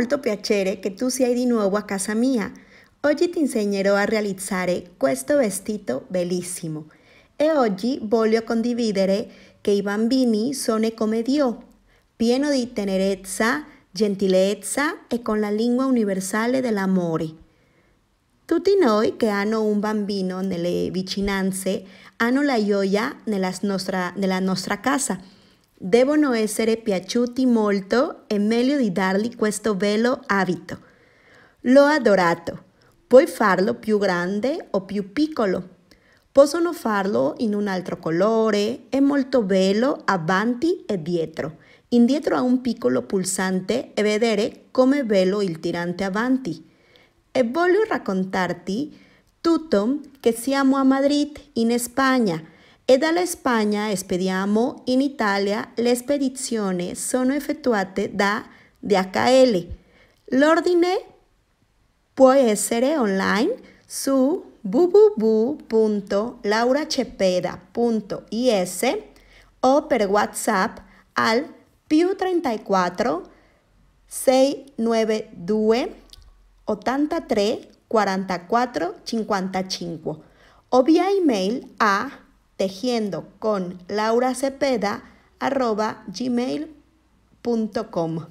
molto piacere che tu sia di nuovo a casa mia. Oggi ti insegnerò a realizzare questo vestito bellissimo e oggi voglio condividere che i bambini sono come Dio, pieno di tenerezza, gentilezza e con la lingua universale dell'amore. Tutti noi che hanno un bambino nelle vicinanze hanno la gioia nella nostra, nella nostra casa devono essere piaciuti molto e meglio di dargli questo bello abito. L'ho adorato. Puoi farlo più grande o più piccolo. Possono farlo in un altro colore, è molto bello avanti e dietro, indietro a un piccolo pulsante e vedere come bello il tirante avanti. E voglio raccontarti tutto che siamo a Madrid, in Spagna, E españa Spagna spediamo in Italia le spedizioni sono effettuate da DHL. L'ordine può essere online su www.lauracepeda.is o per WhatsApp al più 34 692 83 44 55 o via email a tejiendo con Laura Cepeda arroba gmail.com.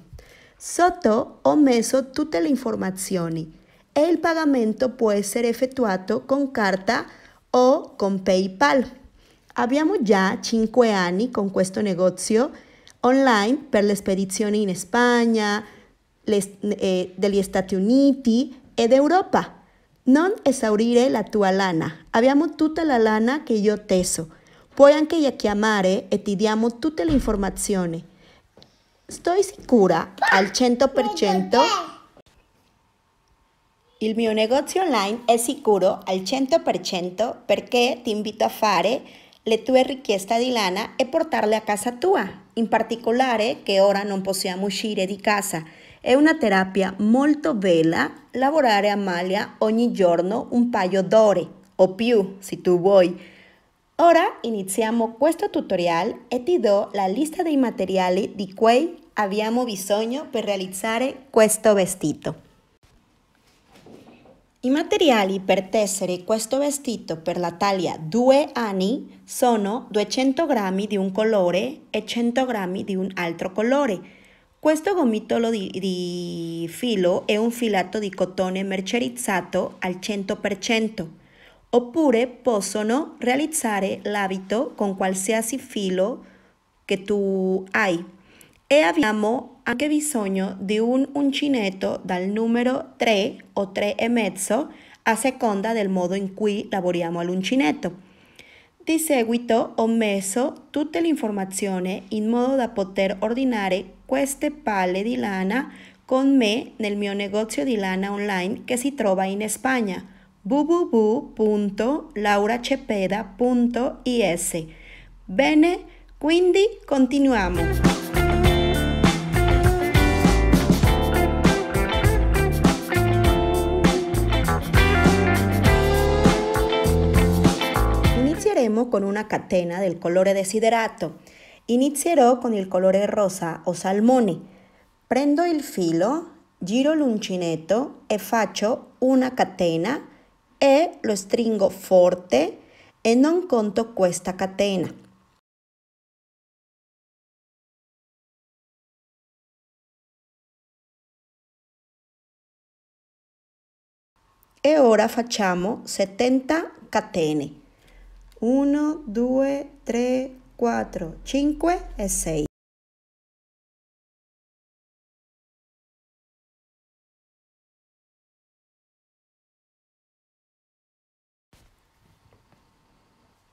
Sotto ho messo tutte le informazioni e il pagamento può essere effettuato con carta o con PayPal. Abbiamo già 5 anni con questo negozio online per le spedizioni in Spagna, le, eh, degli Stati Uniti ed Europa. Non esaurire la tua lana. Abbiamo tutta la lana che io teso. Puoi anche chiamare e ti diamo tutte le informazioni. Sto sicura al 100%. Il mio negozio online è sicuro al 100% perché ti invito a fare le tue richieste di lana e portarle a casa tua, in particolare che ora non possiamo uscire di casa. È una terapia molto bella lavorare a Malia ogni giorno un paio d'ore o più se tu vuoi. Ora iniziamo questo tutorial e ti do la lista dei materiali di cui abbiamo bisogno per realizzare questo vestito. I materiali per tessere questo vestito per la taglia 2 anni sono 200 g di un colore e 100 g di un altro colore. Questo gomitolo di, di, filo è un filato di cotone mercerizzato al 100%, oppure possono realizzare l'abito con qualsiasi filo che tu hai. E abbiamo anche bisogno di un uncinetto dal numero 3 o 3,5 a seconda del modo in cui lavoriamo all'uncinetto. Di seguito ho messo tutte le informazioni in modo da poter ordinare este palle de lana con me nel mio negozio di lana online che si trova in Spagna www.lauracepeda.is. Bene, quindi iniciaremos con una catena del colore desiderato. Inizierò con il colore rosa o salmone. Prendo il filo, giro l'uncinetto e faccio una catena e lo stringo forte e non conto questa catena. E ora facciamo 70 catene. 1, 2, 3, 4, 5 e 6.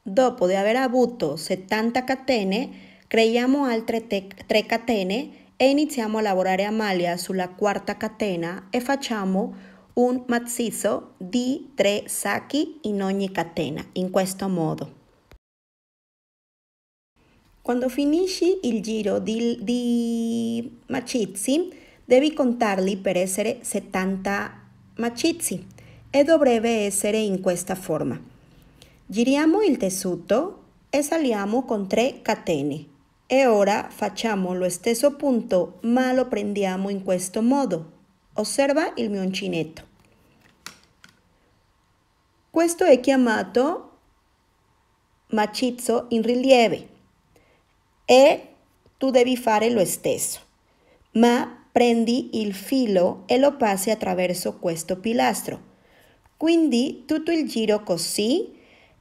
Dopo di aver avuto 70 catene, creiamo altre 3 catene e iniziamo a lavorare a maglia sulla quarta catena e facciamo un mazzizzo di 3 sacchi in ogni catena, in questo modo. Quando finisci il giro di, di macizi, devi contarli per essere 70 macizi e dovrebbe essere in questa forma. Giriamo il tessuto e saliamo con 3 catene. E ora facciamo lo stesso punto, ma lo prendiamo in questo modo. Osserva il mio uncinetto. Questo è chiamato macizzo in rilievo e tu devi fare lo stesso, ma prendi il filo e lo passi attraverso questo pilastro. Quindi tutto il giro così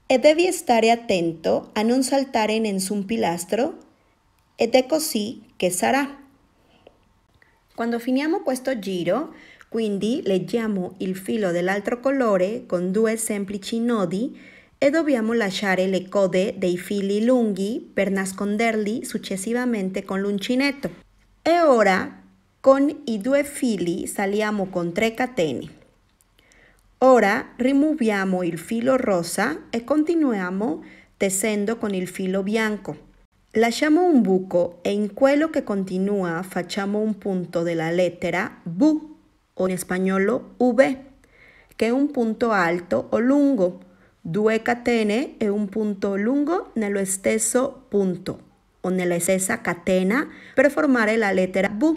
e devi stare attento a non saltare in nessun pilastro ed è così che sarà. Quando finiamo questo giro, quindi leggiamo il filo dell'altro colore con due semplici nodi E dobbiamo el le de dei fili lunghi per nasconderli successivamente con l'uncinetto. E ora con i due fili saliamo con tre catene. Ora rimuoviamo il filo rosa e continuiamo tesendo con il filo bianco. Lasciamo un buco e in quello che continua facciamo un punto de la lettera V o in spagnolo V, que è un punto alto o lungo. Due catene e un punto lungo nello stesso punto o nella stessa catena per formare la lettera V.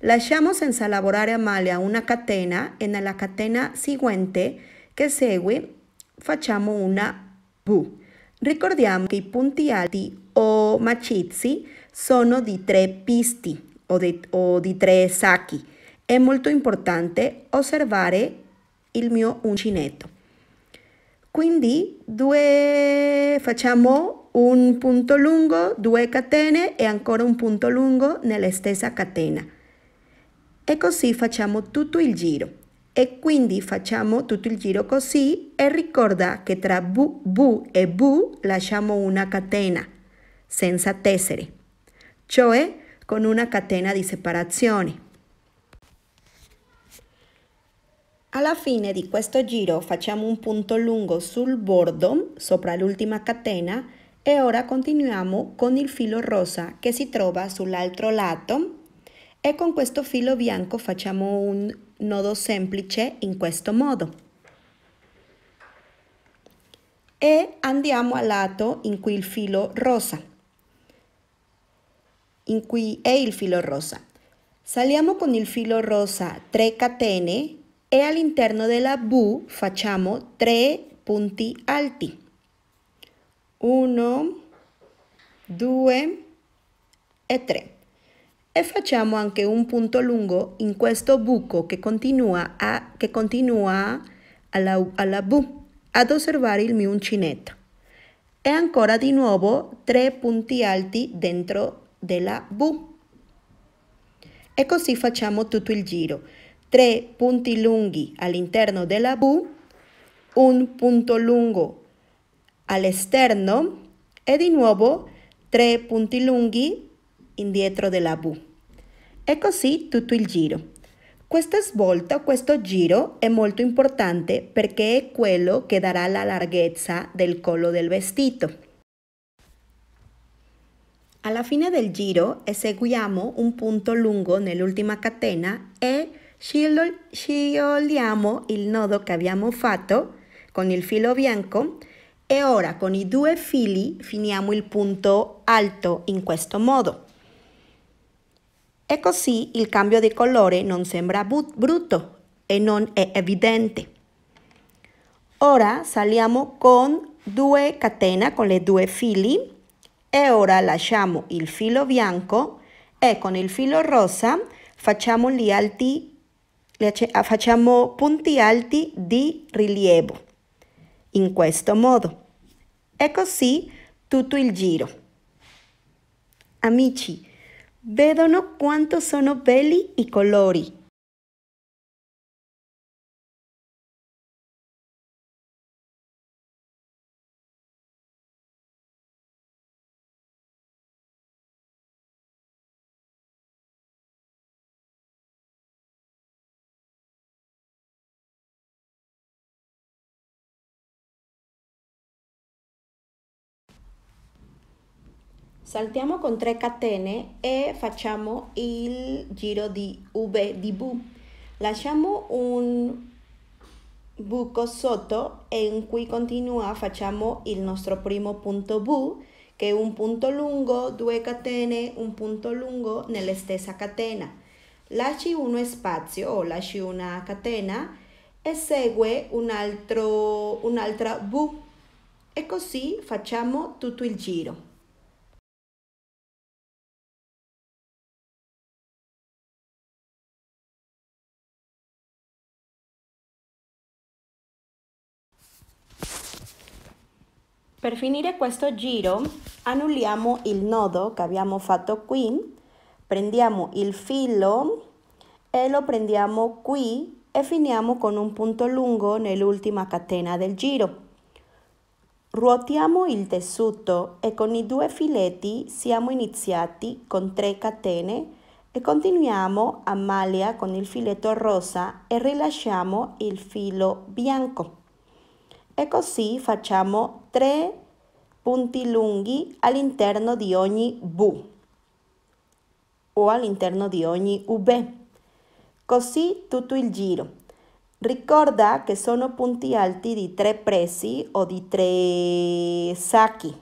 Lasciamo senza lavorare a male una catena e nella catena seguente che segue facciamo una V. Ricordiamo che i punti alti o macizi sono di tre pisti o di, o di tre sacchi. È molto importante osservare il mio uncinetto. Quindi due, facciamo un punto lungo, due catene e ancora un punto lungo nella stessa catena. E così facciamo tutto il giro. E quindi facciamo tutto il giro così e ricorda che tra bu, bu e bu lasciamo una catena senza tessere, cioè con una catena di separazione. Alla fine di questo giro facciamo un punto lungo sul bordo, sopra l'ultima catena, e ora continuiamo con il filo rosa che si trova sull'altro lato e con questo filo bianco facciamo un nodo semplice in questo modo. E andiamo al lato in cui il filo rosa. In cui è il filo rosa. Saliamo con il filo rosa 3 catene e all'interno della V facciamo tre punti alti. 1, 2 e 3. E facciamo anche un punto lungo in questo buco che continua, a, che continua alla, alla V ad osservare il mio uncinetto. E ancora di nuovo tre punti alti dentro della V. E così facciamo tutto il giro tre punti lunghi all'interno della V, un punto lungo all'esterno e di nuovo tre punti lunghi indietro della V. E così tutto il giro. Questa svolta, questo giro è molto importante perché è quello che darà la larghezza del collo del vestito. Alla fine del giro eseguiamo un punto lungo nell'ultima catena e scioliamo il nodo che abbiamo fatto con il filo bianco e ora con i due fili finiamo il punto alto in questo modo. E così il cambio di colore non sembra brutto e non è evidente. Ora saliamo con due catene con le due fili e ora lasciamo il filo bianco e con il filo rosa facciamo gli alti Ah, facciamo punti alti di rilievo, in questo modo. E così tutto il giro. Amici, vedono quanto sono belli i colori. Saltiamo con 3 catene e facciamo il giro di V di V. Lasciamo un buco sotto e in cui continua facciamo il nostro primo punto V che è un punto lungo, 2 catene, un punto lungo nella stessa catena. Lasci uno spazio o lasci una catena e segue un altro, V e così facciamo tutto il giro. Per finire questo giro annulliamo il nodo che abbiamo fatto qui, prendiamo il filo e lo prendiamo qui e finiamo con un punto lungo nell'ultima catena del giro. Ruotiamo il tessuto e con i due filetti siamo iniziati con 3 catene e continuiamo a maglia con il filetto rosa e rilasciamo il filo bianco e così facciamo tre punti lunghi all'interno di ogni V o all'interno di ogni V. Così tutto il giro. Ricorda che sono punti alti di tre presi o di tre sacchi.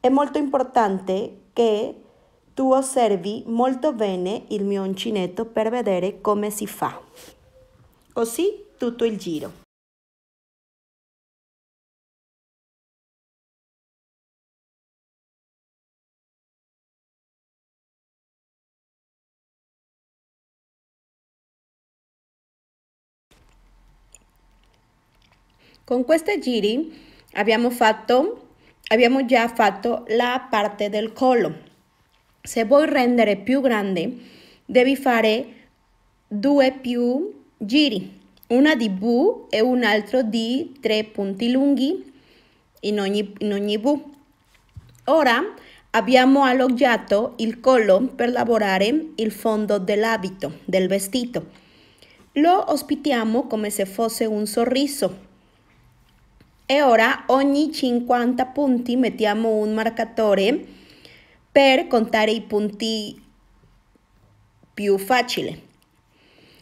È molto importante che tu osservi molto bene il mio uncinetto per vedere come si fa. Così tutto il giro. Con questi giri abbiamo, fatto, abbiamo già fatto la parte del collo. Se vuoi rendere più grande, devi fare due più giri, una di V e un altro di tre punti lunghi in ogni, in ogni V. Ora abbiamo alloggiato il collo per lavorare il fondo dell'abito, del vestito. Lo ospitiamo come se fosse un sorriso e ora ogni 50 punti mettiamo un marcatore per contare i punti più facili.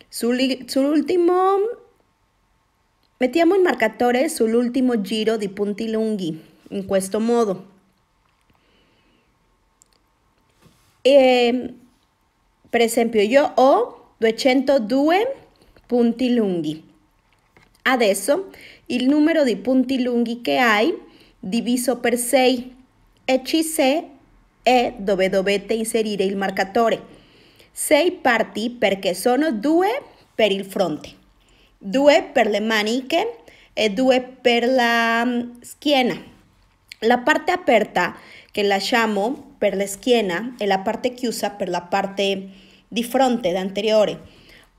sull'ultimo mettiamo il marcatore sull'ultimo giro di punti lunghi, in questo modo. E, per esempio io ho 202 punti lunghi. Adesso il numero di punti lunghi che hai diviso per 6 e ci sei è dove dovete inserire il marcatore. 6 parti perché sono 2 per il fronte, 2 per le maniche e 2 per la mm, schiena. La parte aperta che lasciamo per la schiena e la parte chiusa per la parte di fronte, anteriore.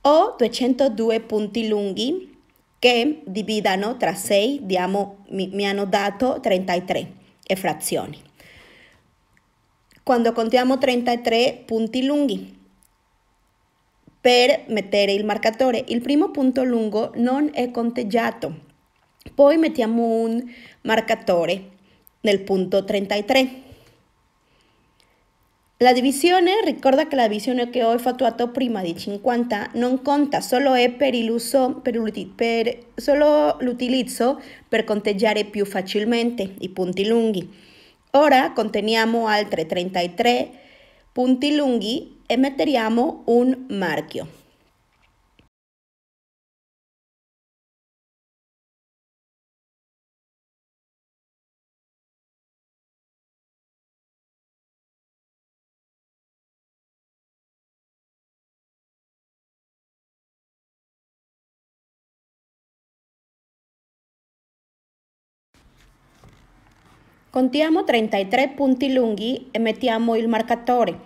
Ho 202 punti lunghi che dividano tra 6, diamo, mi, mi hanno dato 33 e frazioni. Quando contiamo 33 punti lunghi, per mettere il marcatore, il primo punto lungo non è conteggiato. Poi mettiamo un marcatore nel punto 33 La divisione, ricorda que la divisione che ho fatuato prima de 50 no conta, solo es per, l'uso, per, solo l'utilizzo per conteggiare più facilmente i punti lunghi. Ora conteniamo altre 33 punti lunghi e metteriamo un marchio. Contiamo 33 punti lunghi e mettiamo il marcatore.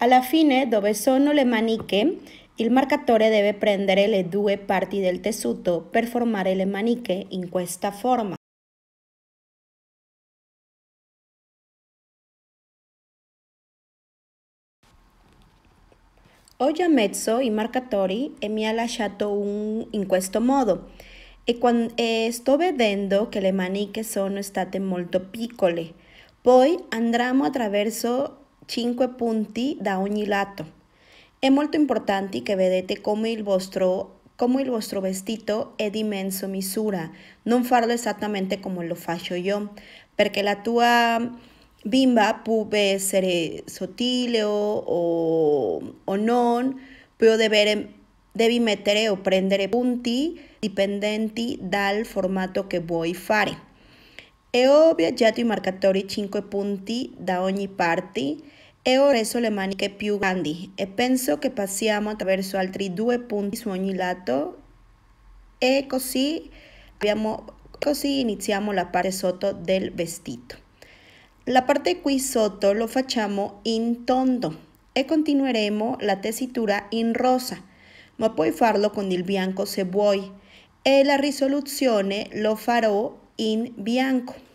Alla fine, dove sono le maniche, il marcatore deve prendere le due parti del tessuto per formare le maniche in questa forma. Ho già messo i marcatori e mi ha lasciato un in questo modo. E eh, eh, estoy viendo que vedendo che le maniche sono state molto piccole. Poi andremo attraverso 5 punti da ogni lato. È molto importante que vedete come il vostro come il vostro vestito è di misura. Non farlo esattamente come lo faccio yo perché la tua bimba può essere sottile o, o non, può avere devi mettere o prendere punti dipendenti dal formato che vuoi fare. E ho viaggiato i marcatori 5 punti da ogni parte e ho reso le maniche più grandi e penso che passiamo attraverso altri due punti su ogni lato e così, abbiamo, così iniziamo la parte sotto del vestito. La parte qui sotto lo facciamo in tondo e continueremo la tessitura in rosa ma puoi farlo con il bianco se vuoi e la risoluzione lo farò in bianco.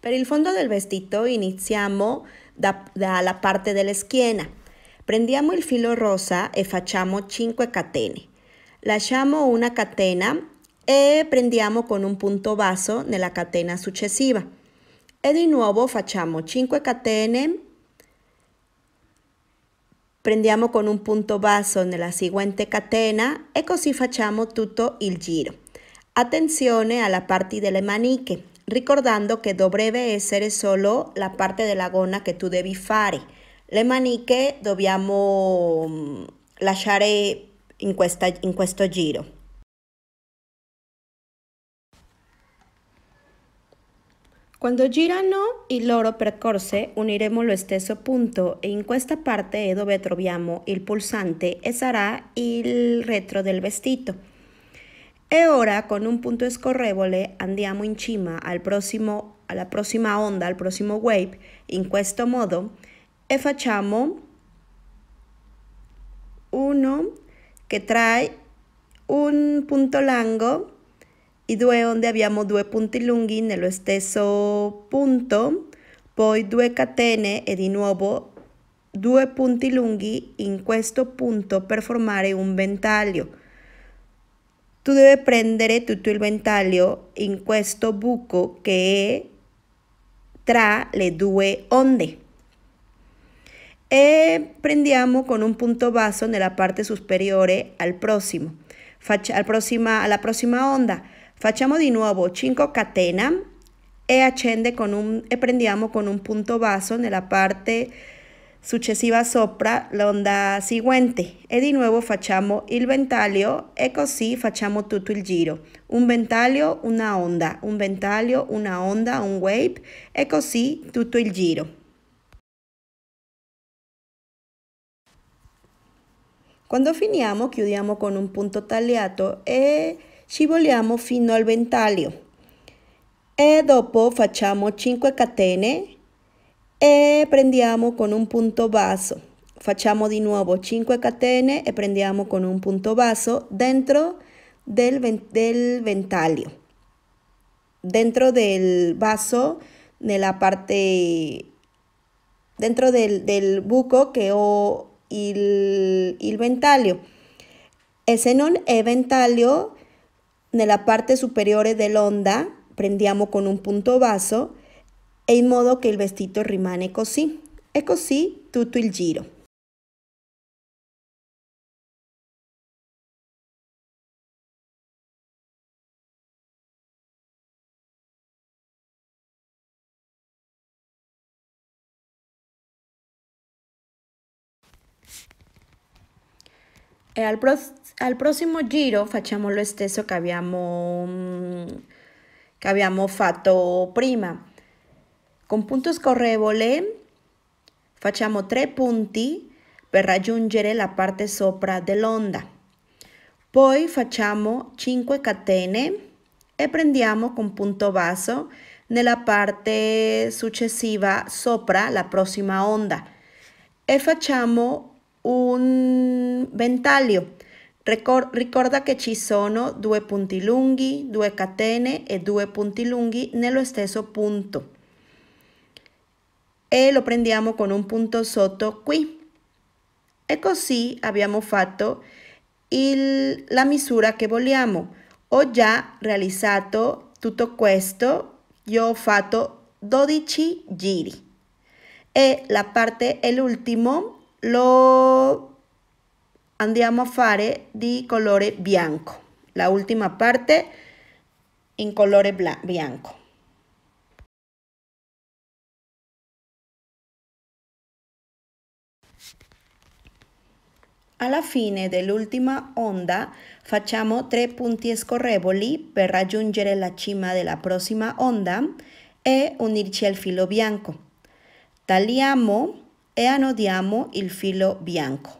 Per il fondo del vestito iniziamo dalla parte della schiena. Prendiamo il filo rosa e facciamo 5 catene. Lasciamo una catena e prendiamo con un punto basso nella catena successiva. E di nuovo facciamo 5 catene, prendiamo con un punto basso nella seguente catena e così facciamo tutto il giro. Attenzione alla parte delle maniche. ricordando che dovrebbe ser solo la parte de la gonna que tu devi fare. Le maniche dobbiamo mm, lasciare in, questa, in questo giro. Quando girano i loro percorse uniremo lo stesso punto e in questa parte donde dove troviamo il pulsante e sarà il retro del vestito. E ora con un punto scorrevole andiamo in cima al prossimo, alla prossima onda, al prossimo wave, in questo modo, e facciamo uno che trae un punto largo e due onde abbiamo due punti lunghi nello stesso punto, poi due catene e di nuovo due punti lunghi in questo punto per formare un ventaglio. debe prendere tutto il ventaglio in questo buco que è tra le due onde. E prendiamo con un punto en la parte superiore al próximo, al al a la próxima onda. Facciamo di nuevo 5 catena e, accende con un, e prendiamo con un punto en la parte successiva sopra l'onda seguente e di nuovo facciamo il ventaglio e così facciamo tutto il giro. Un ventaglio, una onda, un ventaglio, una onda, un wave e così tutto il giro. Quando finiamo chiudiamo con un punto tagliato e scivoliamo fino al ventaglio e dopo facciamo 5 catene e prendiamo con un punto vaso. Facciamo de nuevo 5 catene e prendiamo con un punto vaso dentro del, del ventaglio. Dentro del vaso, parte, dentro del, buco que o el ventaglio. E se el ventalio, ventaglio, la parte superiore onda, prendiamo con un punto vaso modo que el vestito rimane così. E così tutto il giro. E al, pro al, prossimo giro facciamo lo stesso che abbiamo, che abbiamo fatto prima. Con punto scorrevole facciamo tre punti per raggiungere la parte sopra dell'onda. Poi facciamo 5 catene e prendiamo con punto basso nella parte successiva sopra la prossima onda e facciamo un ventaglio. Ricorda che ci sono due punti lunghi, due catene e due punti lunghi nello stesso punto e lo prendiamo con un punto sotto qui e così abbiamo fatto il, la misura che vogliamo ho già realizzato tutto questo io ho fatto 12 giri e la parte l'ultimo lo andiamo a fare di colore bianco la ultima parte in colore bianco Alla fine dell'ultima onda facciamo tre punti scorrevoli per raggiungere la cima della prossima onda e unirci al filo bianco. Tagliamo e anodiamo il filo bianco.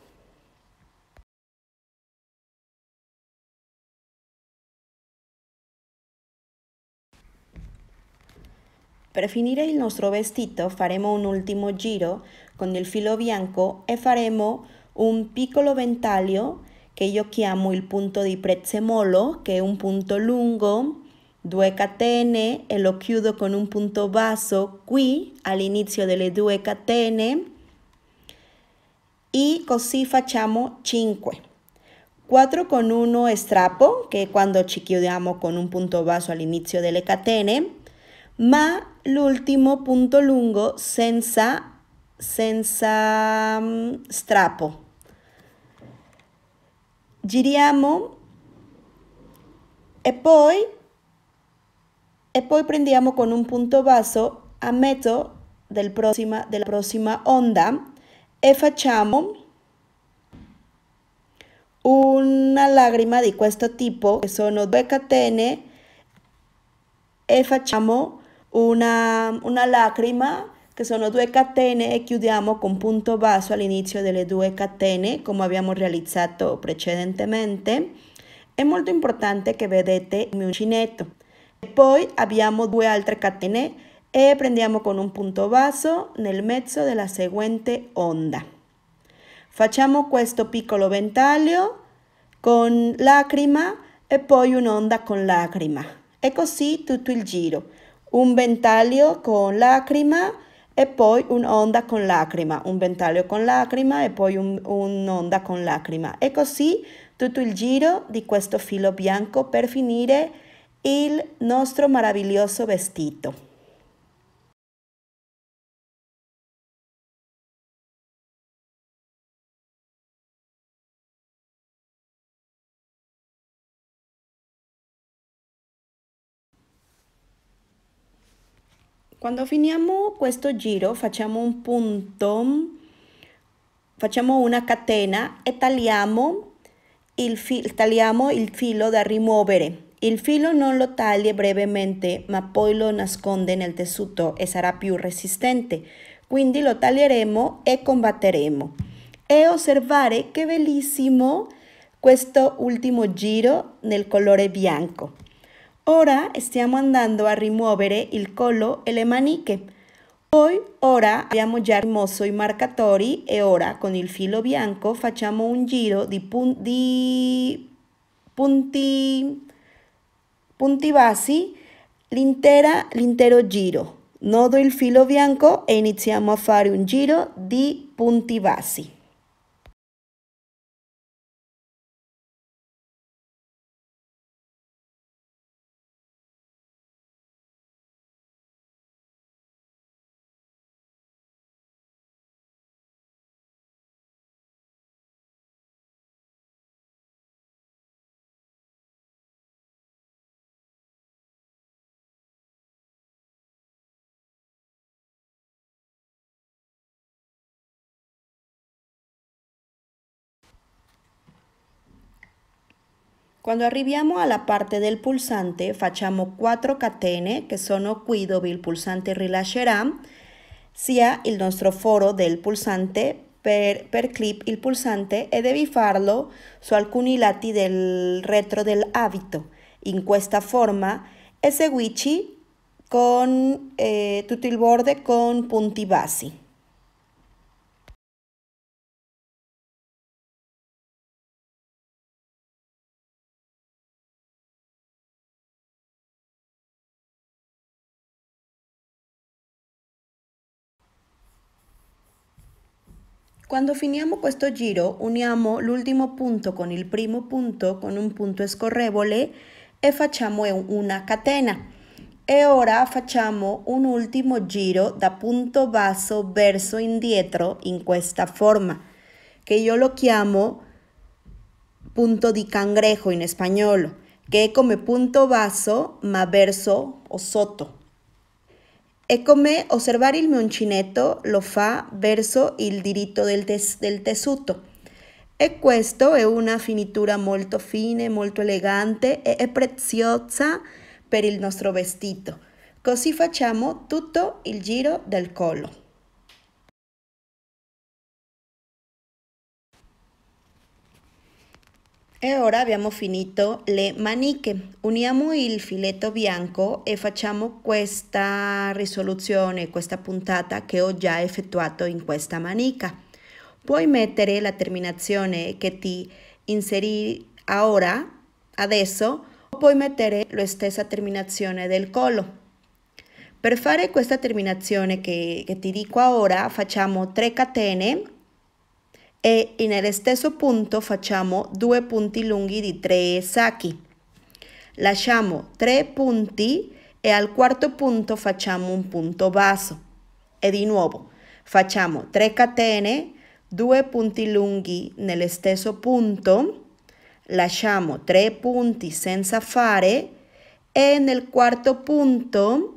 Per finire il nostro vestito faremo un ultimo giro con il filo bianco e faremo un piccolo ventaglio che io chiamo il punto di prezzemolo, che è un punto lungo, due catene e lo chiudo con un punto basso qui all'inizio delle due catene e così facciamo 5. 4 con 1 strappo, che è quando ci chiudiamo con un punto basso all'inizio delle catene, ma l'ultimo punto lungo senza, senza mm, strappo giriamo e poi, e poi prendiamo con un punto basso a mezzo del prossima, della prossima onda e facciamo una lacrima di questo tipo che sono due catene e facciamo una, una lacrima che sono due catene e chiudiamo con punto basso all'inizio delle due catene come abbiamo realizzato precedentemente. È molto importante che vedete il uncinetto. E poi abbiamo due altre catene e prendiamo con un punto basso nel mezzo della seguente onda. Facciamo questo piccolo ventaglio con lacrima e poi un'onda con lacrima. E così tutto il giro. Un ventaglio con lacrima e poi un'onda con lacrima, un ventaglio con lacrima e poi un, un'onda con lacrima. E così tutto il giro di questo filo bianco per finire il nostro meraviglioso vestito. Quando finiamo questo giro facciamo un punto, facciamo una catena e tagliamo il, fil tagliamo il filo da rimuovere. Il filo non lo taglia brevemente ma poi lo nasconde nel tessuto e sarà più resistente, quindi lo taglieremo e combatteremo. E osservare che bellissimo questo ultimo giro nel colore bianco. Ora stiamo andando a rimuovere il collo e le maniche. Poi ora abbiamo già rimosso i marcatori e ora con il filo bianco facciamo un giro di, pun di punti, punti basi l'intero giro. Nodo il filo bianco e iniziamo a fare un giro di punti bassi. Cuando lleguemos a la parte del pulsante hacemos cuatro catene que sono cuido dove pulsante rilascerà sia il nostro foro del pulsante per, clip il pulsante e de farlo su alcuni lati del retro del abito. In questa forma eseguici con eh, tutto il con punti bassi. Cuando finiamo este giro el último punto con el primo punto con un punto escorrevole e facciamo una catena. Y e ahora facciamo un último giro da punto vaso verso indietro en esta forma, que yo lo llamo punto di cangrejo en español, que es come punto vaso ma verso o soto. E come osservare il uncinetto lo fa verso il diritto del, tes del tessuto. E questa è una finitura molto fine, molto elegante e è preziosa per il nostro vestito. Così facciamo tutto il giro del collo. E ora abbiamo finito le maniche. Uniamo il filetto bianco e facciamo questa risoluzione, questa puntata che ho già effettuato in questa manica. Puoi mettere la terminazione che ti inserì ora, adesso, o puoi mettere la stessa terminazione del collo. Per fare questa terminazione che, che ti dico ora facciamo 3 catene e in stesso punto facciamo due punti lunghi di 3 sacchi. Lasciamo 3 punti e al quarto punto facciamo un punto basso. E di nuovo facciamo 3 catene, due punti lunghi nello stesso punto, lasciamo 3 punti senza fare e nel quarto punto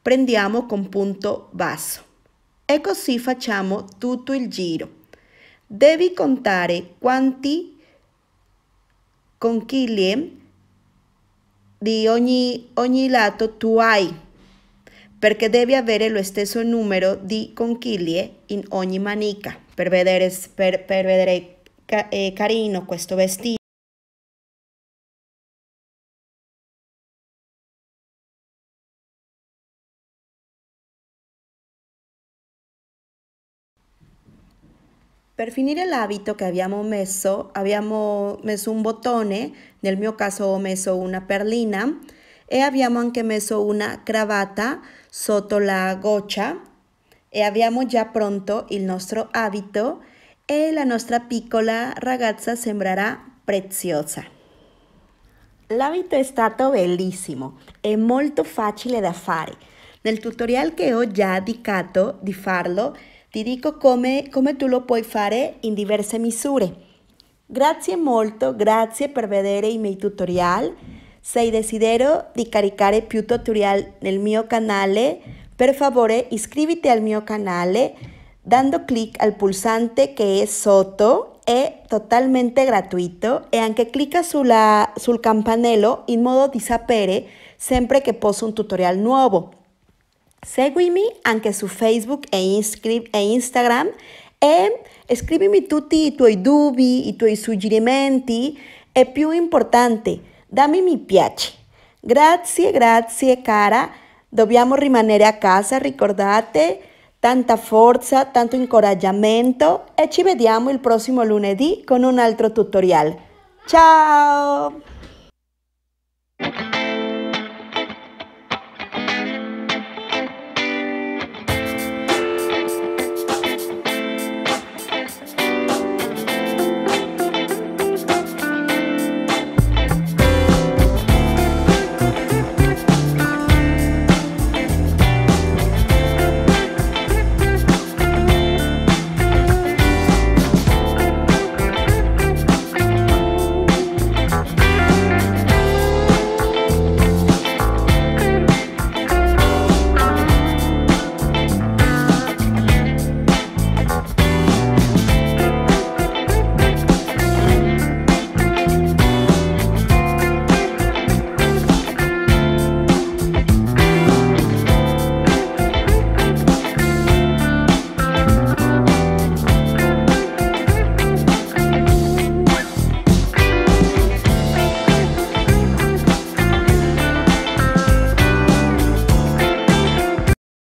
prendiamo con punto basso. E così facciamo tutto il giro. Devi contare quanti conchiglie di ogni, ogni lato tu hai, perché devi avere lo stesso numero di conchiglie in ogni manica per vedere, per, per vedere ca eh, carino questo vestito. Per el l'abito que abbiamo messo, abbiamo messo un bottone, nel mio caso ho messo una perlina e eh, abbiamo anche messo una cravatta sotto la gocha, e eh, abbiamo già pronto il nostro abito e eh, la nostra piccola ragazza sembrerà preziosa. L'abito è stato bellissimo è molto facile da fare. Nel tutorial che ho già dedicato di farlo Ti dico come, come tu lo puoi fare in diverse misure. Grazie molto, grazie per vedere i miei tutorial. Se desidero di caricare più tutorial nel mio canale, per favore iscriviti al mio canale dando clic al pulsante che è sotto, è totalmente gratuito e anche clicca sulla, sul campanello in modo di sapere sempre che posto un tutorial nuovo. Seguimi anche su Facebook e, e Instagram e scrivimi tutti i tuoi dubbi, i tuoi suggerimenti e più importante, dammi mi piace. Grazie, grazie cara, dobbiamo rimanere a casa, ricordate, tanta forza, tanto incoraggiamento e ci vediamo il prossimo lunedì con un altro tutorial. Ciao!